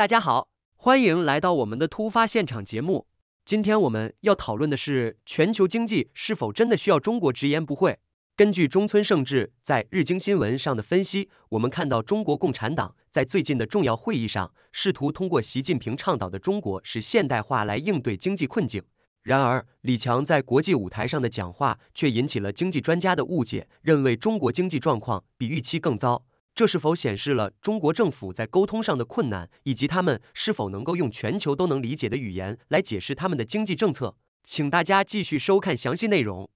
大家好，欢迎来到我们的突发现场节目。今天我们要讨论的是全球经济是否真的需要中国直言不讳。根据中村胜志在日经新闻上的分析，我们看到中国共产党在最近的重要会议上试图通过习近平倡导的“中国是现代化”来应对经济困境。然而，李强在国际舞台上的讲话却引起了经济专家的误解，认为中国经济状况比预期更糟。这是否显示了中国政府在沟通上的困难，以及他们是否能够用全球都能理解的语言来解释他们的经济政策？请大家继续收看详细内容。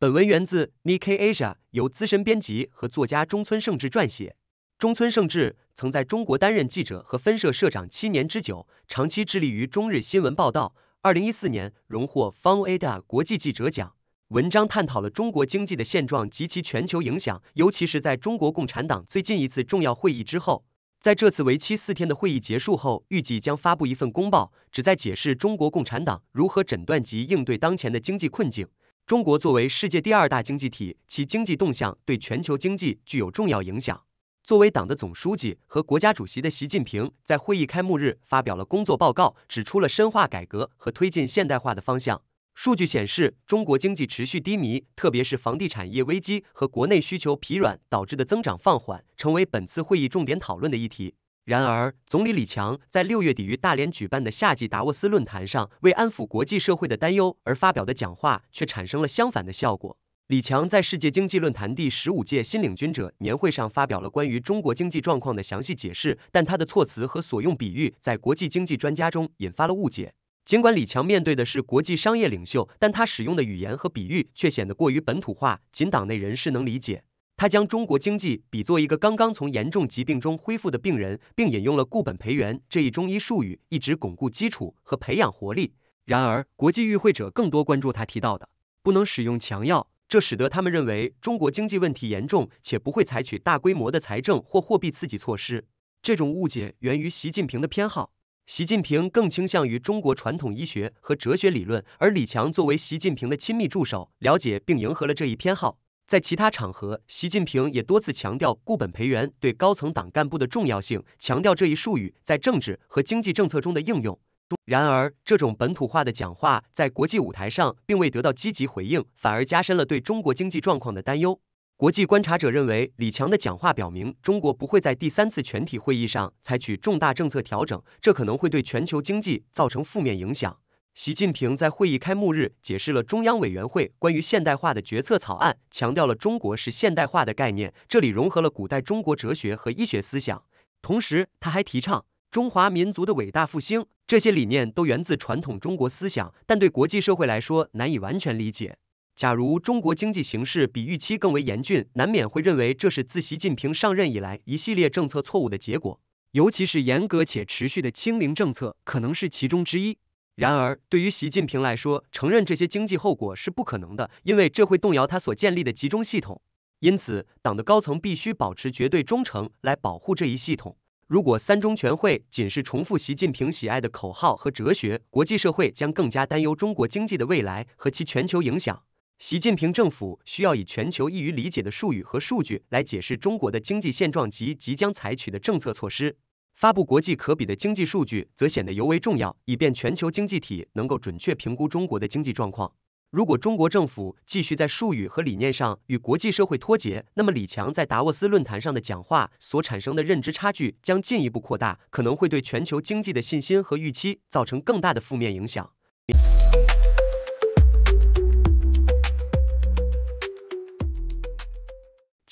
本文源自 Nik i Asia，由资深编辑和作家中村盛志撰写。中村盛志曾在中国担任记者和分社社长七年之久，长期致力于中日新闻报道。二零一四年荣获 Fun a d a 国际记者奖。文章探讨了中国经济的现状及其全球影响，尤其是在中国共产党最近一次重要会议之后。在这次为期四天的会议结束后，预计将发布一份公报，旨在解释中国共产党如何诊断及应对当前的经济困境。中国作为世界第二大经济体，其经济动向对全球经济具有重要影响。作为党的总书记和国家主席的习近平，在会议开幕日发表了工作报告，指出了深化改革和推进现代化的方向。数据显示，中国经济持续低迷，特别是房地产业危机和国内需求疲软导致的增长放缓，成为本次会议重点讨论的议题。然而，总理李强在六月底于大连举办的夏季达沃斯论坛上，为安抚国际社会的担忧而发表的讲话，却产生了相反的效果。李强在世界经济论坛第十五届新领军者年会上发表了关于中国经济状况的详细解释，但他的措辞和所用比喻在国际经济专家中引发了误解。尽管李强面对的是国际商业领袖，但他使用的语言和比喻却显得过于本土化，仅党内人士能理解。他将中国经济比作一个刚刚从严重疾病中恢复的病人，并引用了“固本培元”这一中医术语，一直巩固基础和培养活力。然而，国际与会者更多关注他提到的不能使用强药，这使得他们认为中国经济问题严重，且不会采取大规模的财政或货币刺激措施。这种误解源于习近平的偏好。习近平更倾向于中国传统医学和哲学理论，而李强作为习近平的亲密助手，了解并迎合了这一偏好。在其他场合，习近平也多次强调固本培元对高层党干部的重要性，强调这一术语在政治和经济政策中的应用。然而，这种本土化的讲话在国际舞台上并未得到积极回应，反而加深了对中国经济状况的担忧。国际观察者认为，李强的讲话表明，中国不会在第三次全体会议上采取重大政策调整，这可能会对全球经济造成负面影响。习近平在会议开幕日解释了中央委员会关于现代化的决策草案，强调了中国是现代化的概念，这里融合了古代中国哲学和医学思想。同时，他还提倡中华民族的伟大复兴，这些理念都源自传统中国思想，但对国际社会来说难以完全理解。假如中国经济形势比预期更为严峻，难免会认为这是自习近平上任以来一系列政策错误的结果，尤其是严格且持续的“清零”政策可能是其中之一。然而，对于习近平来说，承认这些经济后果是不可能的，因为这会动摇他所建立的集中系统。因此，党的高层必须保持绝对忠诚来保护这一系统。如果三中全会仅是重复习近平喜爱的口号和哲学，国际社会将更加担忧中国经济的未来和其全球影响。习近平政府需要以全球易于理解的术语和数据来解释中国的经济现状及即将采取的政策措施。发布国际可比的经济数据则显得尤为重要，以便全球经济体能够准确评估中国的经济状况。如果中国政府继续在术语和理念上与国际社会脱节，那么李强在达沃斯论坛上的讲话所产生的认知差距将进一步扩大，可能会对全球经济的信心和预期造成更大的负面影响。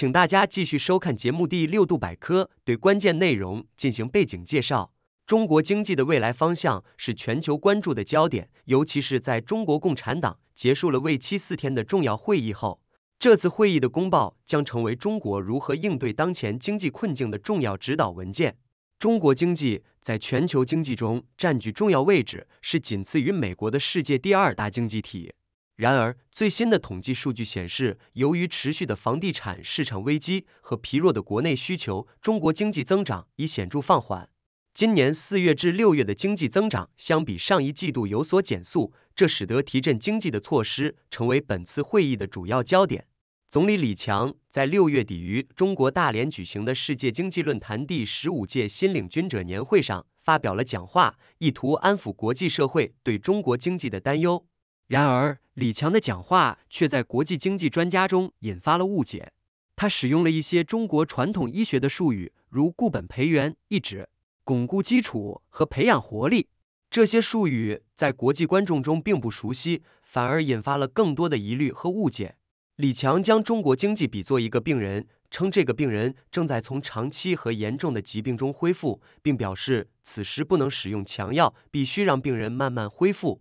请大家继续收看节目《第六度百科》，对关键内容进行背景介绍。中国经济的未来方向是全球关注的焦点，尤其是在中国共产党结束了为期四天的重要会议后，这次会议的公报将成为中国如何应对当前经济困境的重要指导文件。中国经济在全球经济中占据重要位置，是仅次于美国的世界第二大经济体。然而，最新的统计数据显示，由于持续的房地产市场危机和疲弱的国内需求，中国经济增长已显著放缓。今年四月至六月的经济增长相比上一季度有所减速，这使得提振经济的措施成为本次会议的主要焦点。总理李强在六月底于中国大连举行的世界经济论坛第十五届新领军者年会上发表了讲话，意图安抚国际社会对中国经济的担忧。然而，李强的讲话却在国际经济专家中引发了误解。他使用了一些中国传统医学的术语，如“固本培元”一指巩固基础和培养活力。这些术语在国际观众中并不熟悉，反而引发了更多的疑虑和误解。李强将中国经济比作一个病人，称这个病人正在从长期和严重的疾病中恢复，并表示此时不能使用强药，必须让病人慢慢恢复。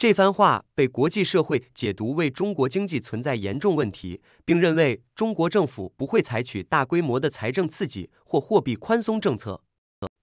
这番话被国际社会解读为中国经济存在严重问题，并认为中国政府不会采取大规模的财政刺激或货币宽松政策。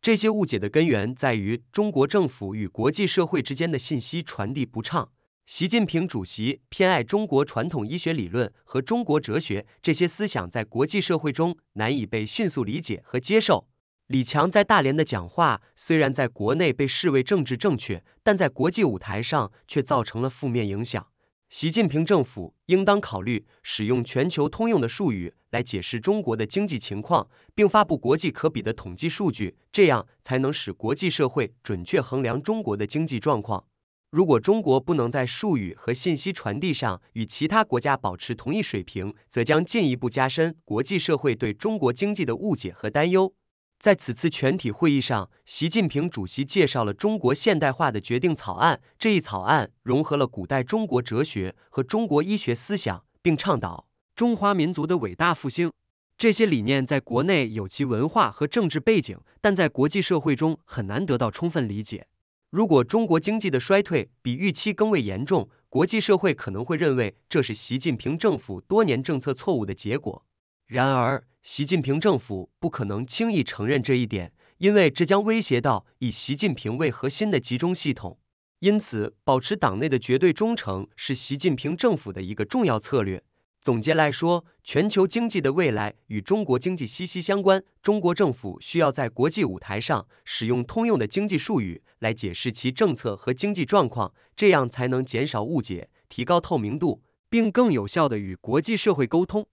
这些误解的根源在于中国政府与国际社会之间的信息传递不畅。习近平主席偏爱中国传统医学理论和中国哲学，这些思想在国际社会中难以被迅速理解和接受。李强在大连的讲话虽然在国内被视为政治正确，但在国际舞台上却造成了负面影响。习近平政府应当考虑使用全球通用的术语来解释中国的经济情况，并发布国际可比的统计数据，这样才能使国际社会准确衡量中国的经济状况。如果中国不能在术语和信息传递上与其他国家保持同一水平，则将进一步加深国际社会对中国经济的误解和担忧。在此次全体会议上，习近平主席介绍了中国现代化的决定草案。这一草案融合了古代中国哲学和中国医学思想，并倡导中华民族的伟大复兴。这些理念在国内有其文化和政治背景，但在国际社会中很难得到充分理解。如果中国经济的衰退比预期更为严重，国际社会可能会认为这是习近平政府多年政策错误的结果。然而，习近平政府不可能轻易承认这一点，因为这将威胁到以习近平为核心的集中系统。因此，保持党内的绝对忠诚是习近平政府的一个重要策略。总结来说，全球经济的未来与中国经济息息相关。中国政府需要在国际舞台上使用通用的经济术语来解释其政策和经济状况，这样才能减少误解，提高透明度，并更有效地与国际社会沟通。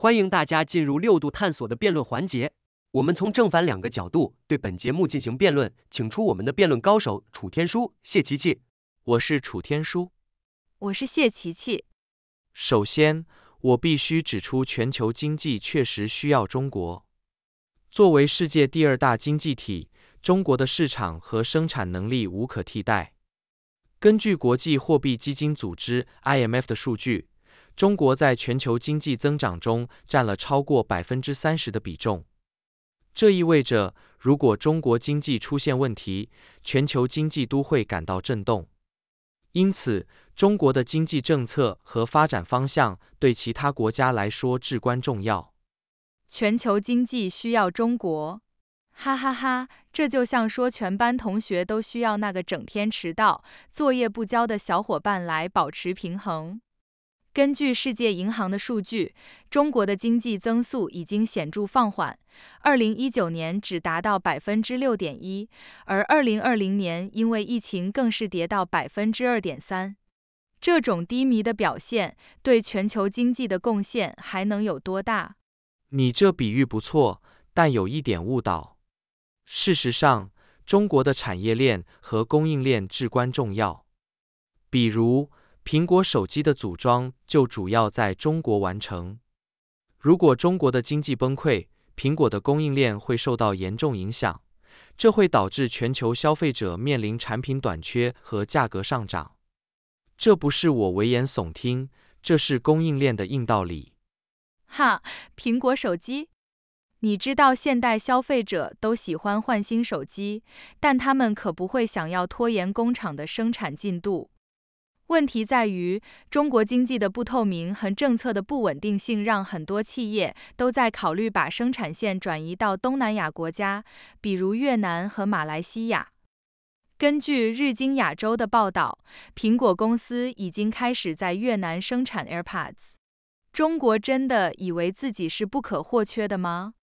欢迎大家进入六度探索的辩论环节，我们从正反两个角度对本节目进行辩论，请出我们的辩论高手楚天舒、谢琪琪。我是楚天舒，我是谢琪琪。首先，我必须指出，全球经济确实需要中国。作为世界第二大经济体，中国的市场和生产能力无可替代。根据国际货币基金组织 （IMF） 的数据。中国在全球经济增长中占了超过百分之三十的比重，这意味着如果中国经济出现问题，全球经济都会感到震动。因此，中国的经济政策和发展方向对其他国家来说至关重要。全球经济需要中国，哈哈哈，这就像说全班同学都需要那个整天迟到、作业不交的小伙伴来保持平衡。根据世界银行的数据，中国的经济增速已经显著放缓，2019年只达到6.1%，而2020年因为疫情更是跌到2.3%。这种低迷的表现对全球经济的贡献还能有多大？你这比喻不错，但有一点误导。事实上，中国的产业链和供应链至关重要，比如。苹果手机的组装就主要在中国完成。如果中国的经济崩溃，苹果的供应链会受到严重影响，这会导致全球消费者面临产品短缺和价格上涨。这不是我危言耸听，这是供应链的硬道理。哈，苹果手机？你知道现代消费者都喜欢换新手机，但他们可不会想要拖延工厂的生产进度。问题在于，中国经济的不透明和政策的不稳定性，让很多企业都在考虑把生产线转移到东南亚国家，比如越南和马来西亚。根据日经亚洲的报道，苹果公司已经开始在越南生产 AirPods。中国真的以为自己是不可或缺的吗？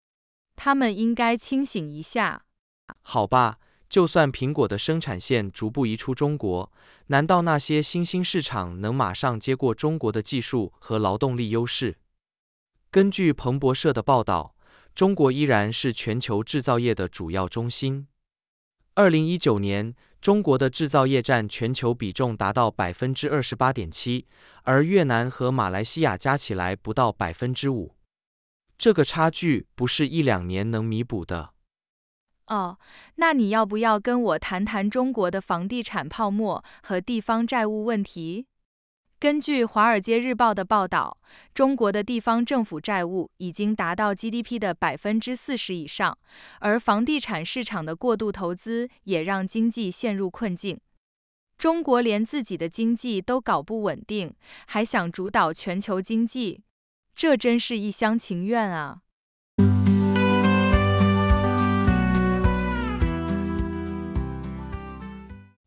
他们应该清醒一下。好吧。就算苹果的生产线逐步移出中国，难道那些新兴市场能马上接过中国的技术和劳动力优势？根据彭博社的报道，中国依然是全球制造业的主要中心。二零一九年，中国的制造业占全球比重达到百分之二十八点七，而越南和马来西亚加起来不到百分之五。这个差距不是一两年能弥补的。哦，那你要不要跟我谈谈中国的房地产泡沫和地方债务问题？根据《华尔街日报》的报道，中国的地方政府债务已经达到 GDP 的百分之四十以上，而房地产市场的过度投资也让经济陷入困境。中国连自己的经济都搞不稳定，还想主导全球经济，这真是一厢情愿啊！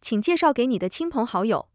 请介绍给你的亲朋好友。